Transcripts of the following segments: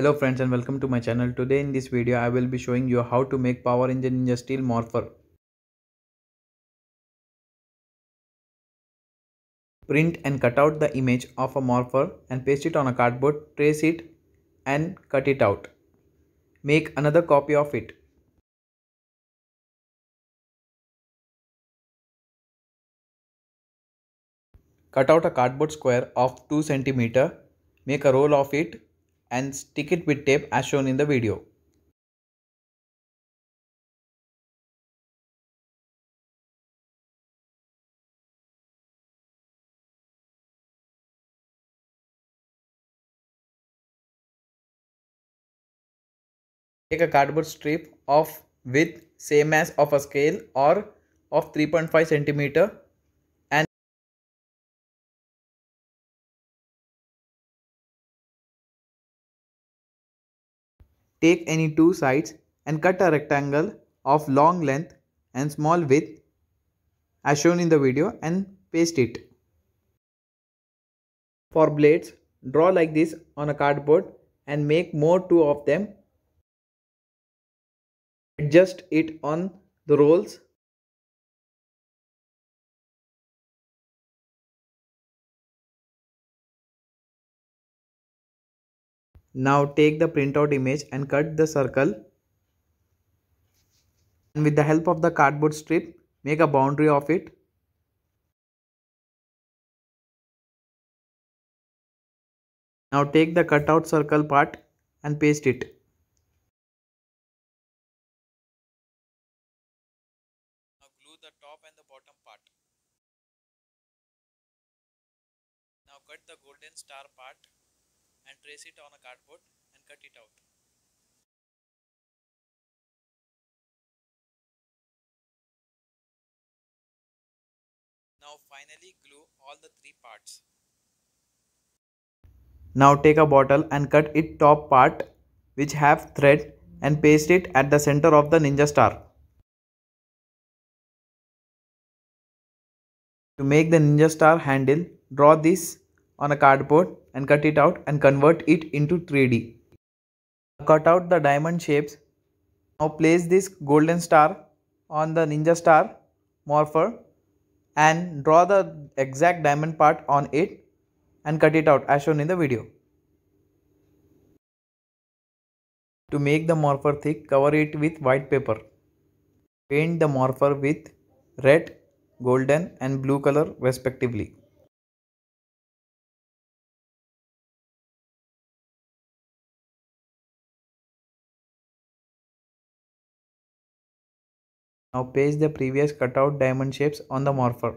hello friends and welcome to my channel today in this video i will be showing you how to make power engine ninja steel morpher print and cut out the image of a morpher and paste it on a cardboard trace it and cut it out make another copy of it cut out a cardboard square of 2 cm make a roll of it and stick it with tape as shown in the video. Take a cardboard strip of width same as of a scale or of 3.5 centimeter Take any two sides and cut a rectangle of long length and small width as shown in the video and paste it. For blades, draw like this on a cardboard and make more two of them. Adjust it on the rolls Now take the printout image and cut the circle. And with the help of the cardboard strip, make a boundary of it. Now take the cutout circle part and paste it. Now glue the top and the bottom part. Now cut the golden star part and trace it on a cardboard and cut it out. Now finally glue all the three parts. Now take a bottle and cut its top part which have thread and paste it at the center of the ninja star. To make the ninja star handle, draw this on a cardboard and cut it out and convert it into 3D. Cut out the diamond shapes. Now place this golden star on the ninja star morpher and draw the exact diamond part on it and cut it out as shown in the video. To make the morpher thick, cover it with white paper. Paint the morpher with red, golden and blue color respectively. Now paste the previous cutout diamond shapes on the morpher.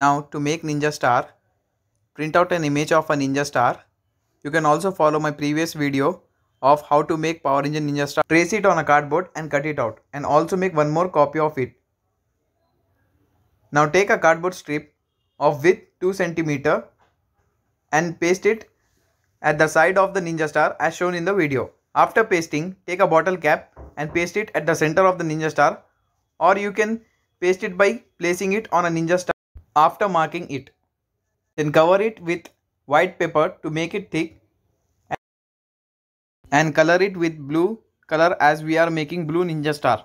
Now to make ninja star, print out an image of a ninja star. You can also follow my previous video of how to make Power Ranger Ninja Star. Trace it on a cardboard and cut it out and also make one more copy of it. Now take a cardboard strip of width 2 cm and paste it at the side of the ninja star as shown in the video. After pasting, take a bottle cap and paste it at the center of the ninja star or you can paste it by placing it on a ninja star after marking it. Then cover it with white paper to make it thick and color it with blue color as we are making blue ninja star.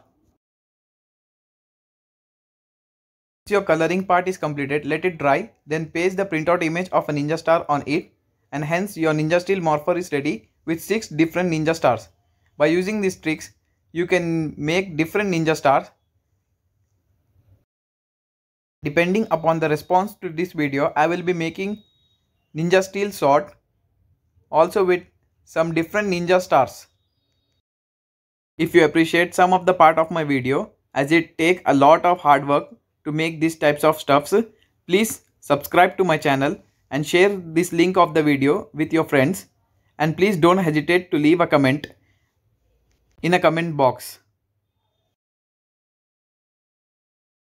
Once your coloring part is completed, let it dry, then paste the printout image of a ninja star on it and hence your ninja steel morpher is ready with 6 different ninja stars. By using these tricks, you can make different ninja stars. Depending upon the response to this video, I will be making ninja steel sword also with some different ninja stars. If you appreciate some of the part of my video as it take a lot of hard work to make these types of stuffs, please subscribe to my channel and share this link of the video with your friends and please don't hesitate to leave a comment in a comment box.